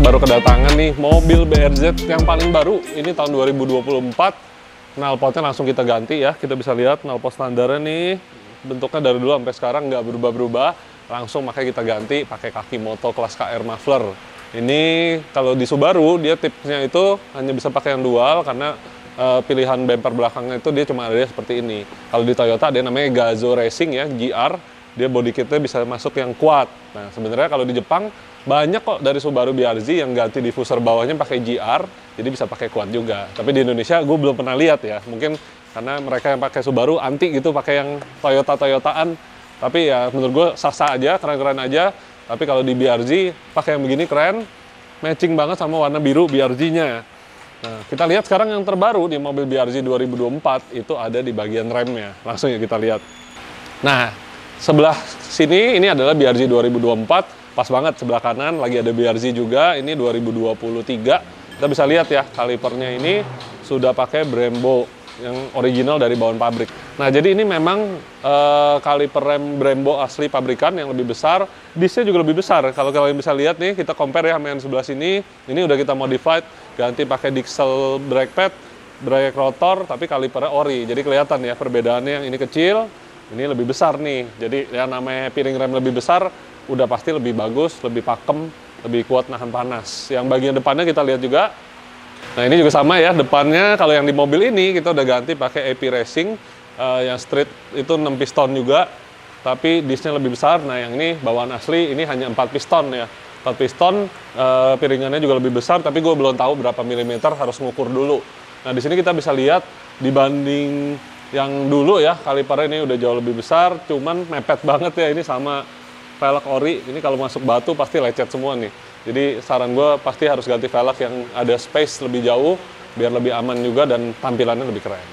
baru kedatangan nih mobil BRZ yang paling baru ini tahun 2024 knalpotnya langsung kita ganti ya kita bisa lihat knalpot standarnya nih bentuknya dari dulu sampai sekarang nggak berubah-berubah langsung makanya kita ganti pakai kaki moto kelas KR muffler ini kalau di Subaru dia tipsnya itu hanya bisa pakai yang dual karena e, pilihan bumper belakangnya itu dia cuma ada seperti ini kalau di Toyota dia namanya Gazo Racing ya GR dia body kitnya bisa masuk yang kuat. Nah, sebenarnya kalau di Jepang banyak kok dari Subaru BRZ yang ganti diffuser bawahnya pakai GR, jadi bisa pakai kuat juga. Tapi di Indonesia gue belum pernah lihat ya, mungkin karena mereka yang pakai Subaru anti gitu pakai yang Toyota Toyotaan. Tapi ya menurut gue sah aja, keren-keren aja. Tapi kalau di BRZ pakai yang begini keren, matching banget sama warna biru BRZ-nya. Nah, kita lihat sekarang yang terbaru di mobil BRZ 2024 itu ada di bagian remnya. Langsung ya kita lihat. Nah, Sebelah sini ini adalah BRZ 2024, pas banget sebelah kanan lagi ada BRZ juga, ini 2023. Kita bisa lihat ya, kalipernya ini sudah pakai Brembo yang original dari bawaan pabrik. Nah, jadi ini memang e, kaliper rem Brembo asli pabrikan yang lebih besar, disnya juga lebih besar. Kalau kalian bisa lihat nih, kita compare ya sama yang sebelah sini, ini udah kita modified, ganti pakai Dixel brake pad, brake rotor, tapi kalipernya ori. Jadi kelihatan ya perbedaannya yang ini kecil, ini lebih besar nih jadi ya namanya piring rem lebih besar udah pasti lebih bagus lebih pakem lebih kuat nahan panas yang bagian depannya kita lihat juga nah ini juga sama ya depannya kalau yang di mobil ini kita udah ganti pakai AP Racing uh, yang street itu 6 piston juga tapi disknya lebih besar nah yang ini bawaan asli ini hanya 4 piston ya 4 piston uh, piringannya juga lebih besar tapi gue belum tahu berapa milimeter harus ngukur dulu nah di sini kita bisa lihat dibanding yang dulu ya kalipernya ini udah jauh lebih besar cuman mepet banget ya ini sama velg ori ini kalau masuk batu pasti lecet semua nih jadi saran gue pasti harus ganti velg yang ada space lebih jauh biar lebih aman juga dan tampilannya lebih keren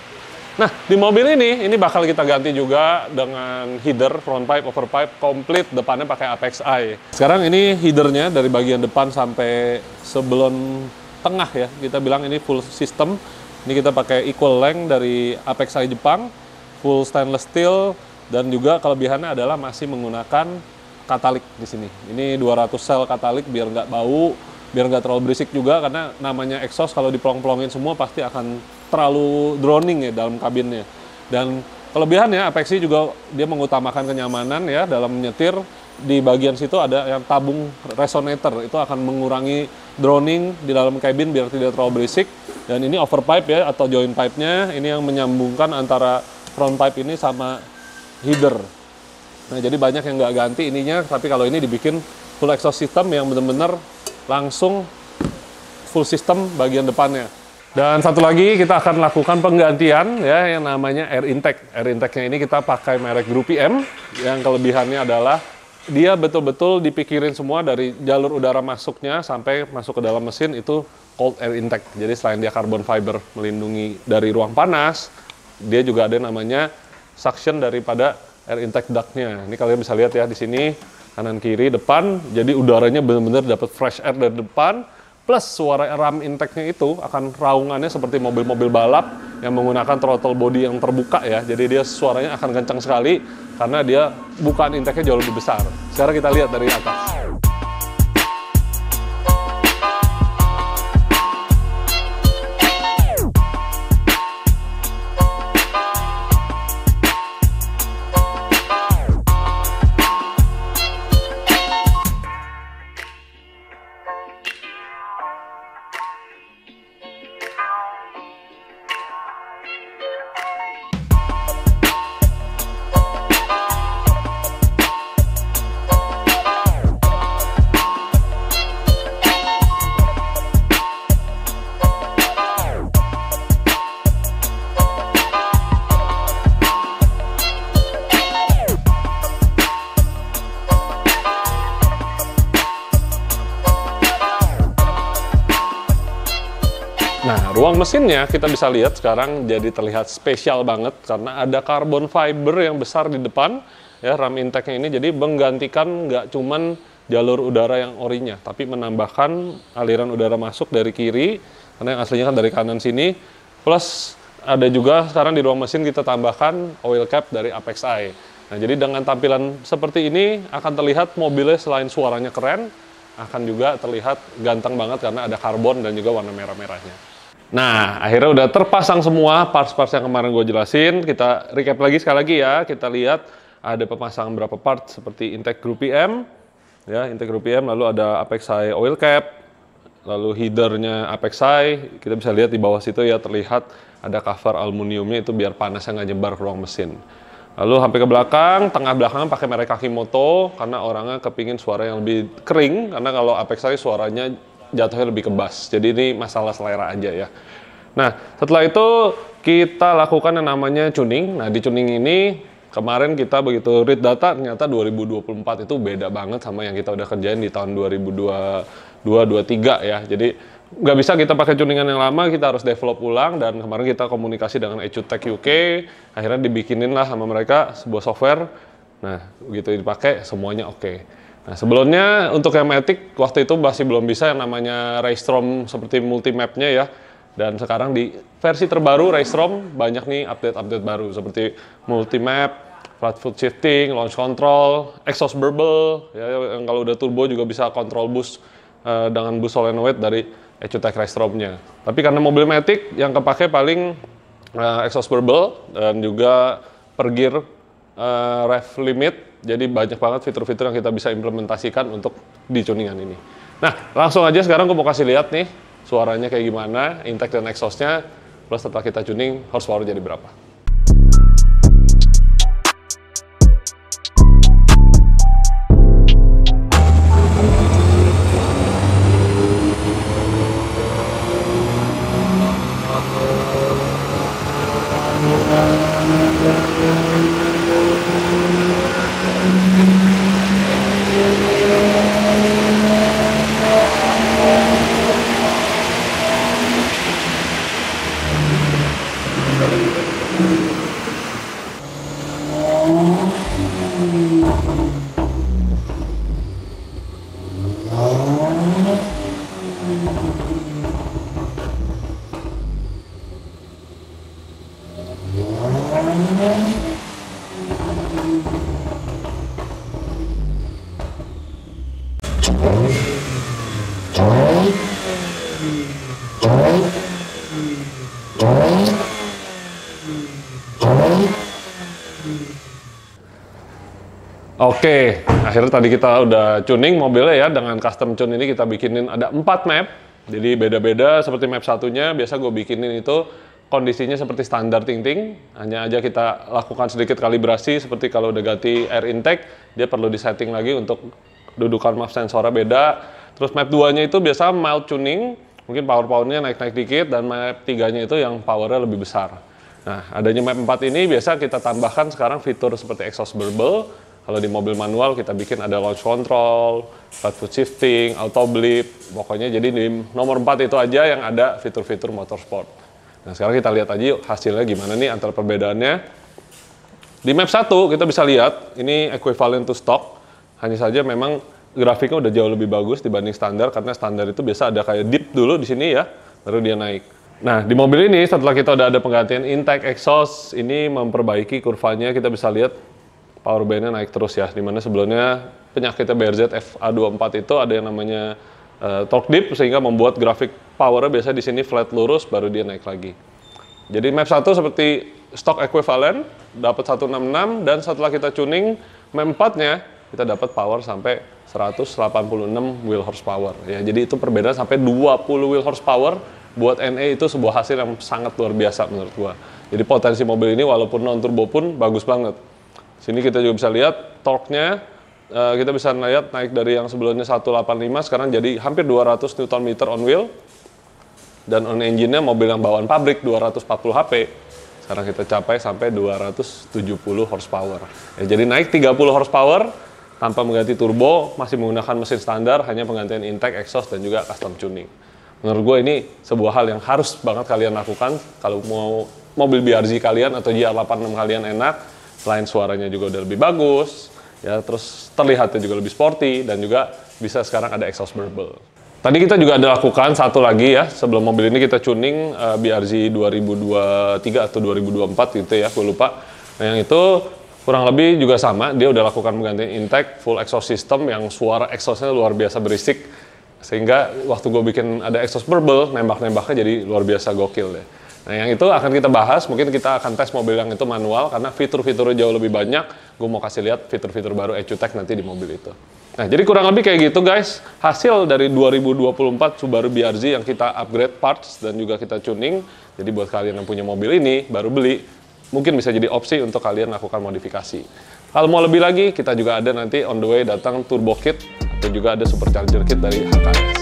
nah di mobil ini ini bakal kita ganti juga dengan header front pipe over pipe komplit depannya pakai Apex i sekarang ini headernya dari bagian depan sampai sebelum tengah ya kita bilang ini full system ini kita pakai equal length dari Apex Ai Jepang, full stainless steel dan juga kelebihannya adalah masih menggunakan katalik di sini. Ini 200 sel katalik biar nggak bau, biar nggak terlalu berisik juga karena namanya exhaust kalau dipelong pelongin semua pasti akan terlalu droning ya dalam kabinnya. Dan kelebihannya Apexi juga dia mengutamakan kenyamanan ya dalam menyetir. Di bagian situ ada yang tabung resonator itu akan mengurangi droning di dalam kabin biar tidak terlalu berisik dan ini over pipe ya atau join pipe-nya ini yang menyambungkan antara front pipe ini sama header. Nah, jadi banyak yang nggak ganti ininya, tapi kalau ini dibikin full exhaust system yang benar-benar langsung full system bagian depannya. Dan satu lagi kita akan lakukan penggantian ya yang namanya air intake. Air intake-nya ini kita pakai merek Group M yang kelebihannya adalah dia betul-betul dipikirin semua dari jalur udara masuknya sampai masuk ke dalam mesin itu cold air intake. Jadi selain dia carbon fiber melindungi dari ruang panas, dia juga ada namanya suction daripada air intake ductnya. Ini kalian bisa lihat ya di sini kanan kiri depan, jadi udaranya benar-benar dapat fresh air dari depan, plus suara ram intake-nya itu akan raungannya seperti mobil-mobil balap yang menggunakan throttle body yang terbuka ya. Jadi dia suaranya akan kencang sekali karena dia bukan intake-nya jauh lebih besar. Sekarang kita lihat dari atas. Nah, ruang mesinnya kita bisa lihat sekarang jadi terlihat spesial banget karena ada carbon fiber yang besar di depan ya ram intake-nya ini jadi menggantikan nggak cuman jalur udara yang orinya tapi menambahkan aliran udara masuk dari kiri karena yang aslinya kan dari kanan sini plus ada juga sekarang di ruang mesin kita tambahkan oil cap dari Apex i nah jadi dengan tampilan seperti ini akan terlihat mobilnya selain suaranya keren akan juga terlihat ganteng banget karena ada karbon dan juga warna merah-merahnya Nah, akhirnya udah terpasang semua parts-parts yang kemarin gue jelasin. Kita recap lagi sekali lagi ya. Kita lihat ada pemasangan berapa part seperti intake group PM, ya intake group PM, lalu ada apex high oil cap, lalu headernya apex high. Kita bisa lihat di bawah situ ya terlihat ada cover aluminiumnya itu biar panasnya nggak nyebar ke ruang mesin. Lalu sampai ke belakang, tengah belakang pakai merek Kakimoto karena orangnya kepingin suara yang lebih kering karena kalau apex high suaranya jatuhnya lebih ke bass. Jadi ini masalah selera aja ya. Nah, setelah itu kita lakukan yang namanya tuning. Nah, di tuning ini kemarin kita begitu read data ternyata 2024 itu beda banget sama yang kita udah kerjain di tahun 2022 2023 ya. Jadi nggak bisa kita pakai tuningan yang lama, kita harus develop ulang dan kemarin kita komunikasi dengan Ecutech UK, akhirnya dibikinin lah sama mereka sebuah software. Nah, begitu dipakai semuanya oke. Okay. Nah, sebelumnya untuk yang Matic waktu itu masih belum bisa yang namanya Raystrom seperti multi multimap-nya ya. Dan sekarang di versi terbaru Raystrom banyak nih update-update baru seperti multimap, flat foot shifting, launch control, exhaust burble, ya, yang kalau udah turbo juga bisa kontrol boost uh, eh, dengan boost solenoid dari Ecotec Raystrom-nya. Tapi karena mobil Matic yang kepake paling uh, exhaust burble dan juga per gear uh, rev limit jadi banyak banget fitur-fitur yang kita bisa implementasikan untuk di tuningan ini. Nah, langsung aja sekarang gue mau kasih lihat nih suaranya kayak gimana, intake dan exhaustnya, plus setelah kita tuning horsepower jadi berapa. Oke, akhirnya tadi kita udah tuning mobilnya ya dengan custom tune ini kita bikinin ada empat map. Jadi beda-beda seperti map satunya biasa gue bikinin itu kondisinya seperti standar ting-ting, hanya aja kita lakukan sedikit kalibrasi seperti kalau udah ganti air intake, dia perlu disetting lagi untuk dudukan map sensornya beda. Terus map 2-nya itu biasa mild tuning, mungkin power powernya naik-naik dikit dan map tiganya itu yang powernya lebih besar. Nah, adanya map 4 ini biasa kita tambahkan sekarang fitur seperti exhaust burble, kalau di mobil manual kita bikin ada launch control, flat foot shifting, auto blip, pokoknya jadi di nomor 4 itu aja yang ada fitur-fitur motorsport. Nah sekarang kita lihat aja yuk hasilnya gimana nih antara perbedaannya. Di map 1 kita bisa lihat ini equivalent to stock, hanya saja memang grafiknya udah jauh lebih bagus dibanding standar karena standar itu biasa ada kayak dip dulu di sini ya, baru dia naik. Nah, di mobil ini setelah kita udah ada penggantian intake exhaust, ini memperbaiki kurvanya, kita bisa lihat power bandnya naik terus ya dimana sebelumnya penyakitnya BRZ FA24 itu ada yang namanya uh, torque dip sehingga membuat grafik powernya biasa di sini flat lurus baru dia naik lagi jadi map 1 seperti stock equivalent dapat 166 dan setelah kita tuning map 4 nya kita dapat power sampai 186 wheel horsepower ya jadi itu perbedaan sampai 20 wheel horsepower buat NA itu sebuah hasil yang sangat luar biasa menurut gua jadi potensi mobil ini walaupun non turbo pun bagus banget Sini kita juga bisa lihat torque-nya uh, kita bisa lihat naik dari yang sebelumnya 185 sekarang jadi hampir 200 Newton meter on wheel dan on engine-nya mobil yang bawaan pabrik 240 HP sekarang kita capai sampai 270 horsepower ya, jadi naik 30 horsepower tanpa mengganti turbo masih menggunakan mesin standar hanya penggantian intake exhaust dan juga custom tuning menurut gue ini sebuah hal yang harus banget kalian lakukan kalau mau mobil BRZ kalian atau GR86 kalian enak selain suaranya juga udah lebih bagus, ya terus terlihatnya juga lebih sporty dan juga bisa sekarang ada exhaust burble. Tadi kita juga ada lakukan satu lagi ya sebelum mobil ini kita tuning uh, BRZ 2023 atau 2024 gitu ya, gue lupa. Nah, yang itu kurang lebih juga sama, dia udah lakukan mengganti intake full exhaust system yang suara exhaustnya luar biasa berisik sehingga waktu gue bikin ada exhaust burble, nembak-nembaknya jadi luar biasa gokil deh. Nah yang itu akan kita bahas, mungkin kita akan tes mobil yang itu manual karena fitur-fiturnya jauh lebih banyak. Gue mau kasih lihat fitur-fitur baru EcuTech nanti di mobil itu. Nah jadi kurang lebih kayak gitu guys, hasil dari 2024 Subaru BRZ yang kita upgrade parts dan juga kita tuning. Jadi buat kalian yang punya mobil ini, baru beli, mungkin bisa jadi opsi untuk kalian lakukan modifikasi. Kalau mau lebih lagi, kita juga ada nanti on the way datang turbo kit atau juga ada supercharger kit dari HKS.